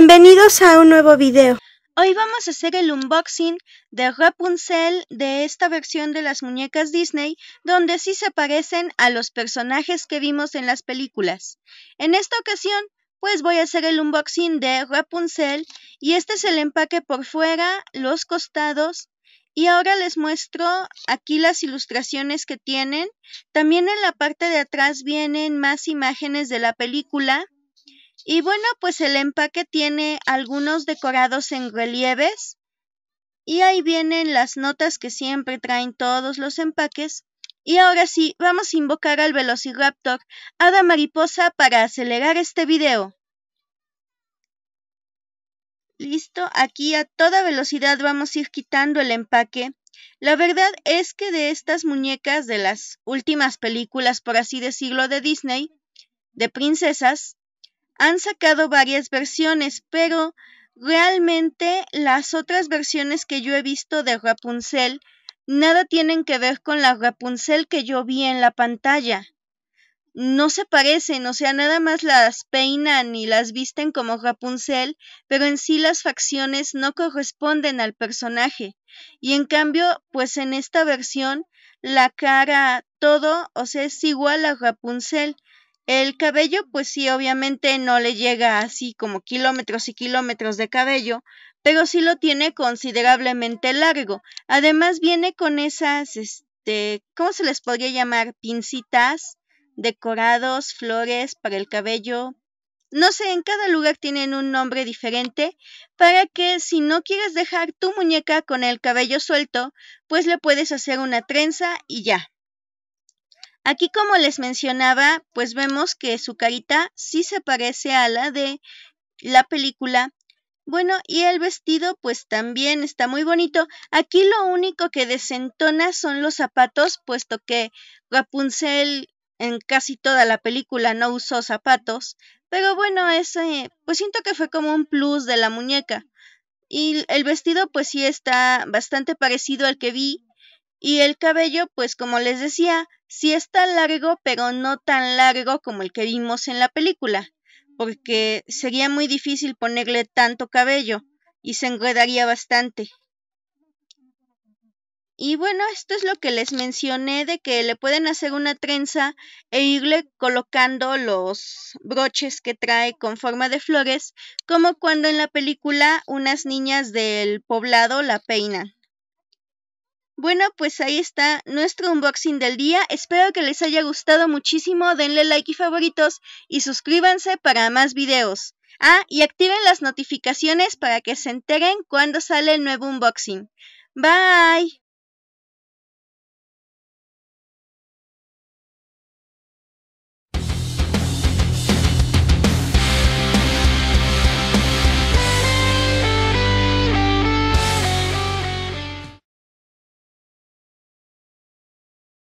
Bienvenidos a un nuevo video. Hoy vamos a hacer el unboxing de Rapunzel de esta versión de las muñecas Disney, donde sí se parecen a los personajes que vimos en las películas. En esta ocasión, pues voy a hacer el unboxing de Rapunzel y este es el empaque por fuera, los costados y ahora les muestro aquí las ilustraciones que tienen. También en la parte de atrás vienen más imágenes de la película y bueno, pues el empaque tiene algunos decorados en relieves y ahí vienen las notas que siempre traen todos los empaques. Y ahora sí, vamos a invocar al Velociraptor Ada Mariposa para acelerar este video. Listo, aquí a toda velocidad vamos a ir quitando el empaque. La verdad es que de estas muñecas de las últimas películas, por así decirlo, de Disney, de princesas, han sacado varias versiones, pero realmente las otras versiones que yo he visto de Rapunzel nada tienen que ver con la Rapunzel que yo vi en la pantalla. No se parecen, o sea, nada más las peinan y las visten como Rapunzel, pero en sí las facciones no corresponden al personaje. Y en cambio, pues en esta versión, la cara, todo, o sea, es igual a Rapunzel, el cabello, pues sí, obviamente no le llega así como kilómetros y kilómetros de cabello, pero sí lo tiene considerablemente largo. Además viene con esas, este, ¿cómo se les podría llamar? Pincitas, decorados, flores para el cabello, no sé, en cada lugar tienen un nombre diferente para que si no quieres dejar tu muñeca con el cabello suelto, pues le puedes hacer una trenza y ya. Aquí, como les mencionaba, pues vemos que su carita sí se parece a la de la película. Bueno, y el vestido pues también está muy bonito. Aquí lo único que desentona son los zapatos, puesto que Rapunzel en casi toda la película no usó zapatos. Pero bueno, ese, pues siento que fue como un plus de la muñeca. Y el vestido pues sí está bastante parecido al que vi y el cabello, pues como les decía, sí está largo, pero no tan largo como el que vimos en la película, porque sería muy difícil ponerle tanto cabello y se enredaría bastante. Y bueno, esto es lo que les mencioné de que le pueden hacer una trenza e irle colocando los broches que trae con forma de flores, como cuando en la película unas niñas del poblado la peinan. Bueno, pues ahí está nuestro unboxing del día. Espero que les haya gustado muchísimo. Denle like y favoritos y suscríbanse para más videos. Ah, y activen las notificaciones para que se enteren cuando sale el nuevo unboxing. Bye.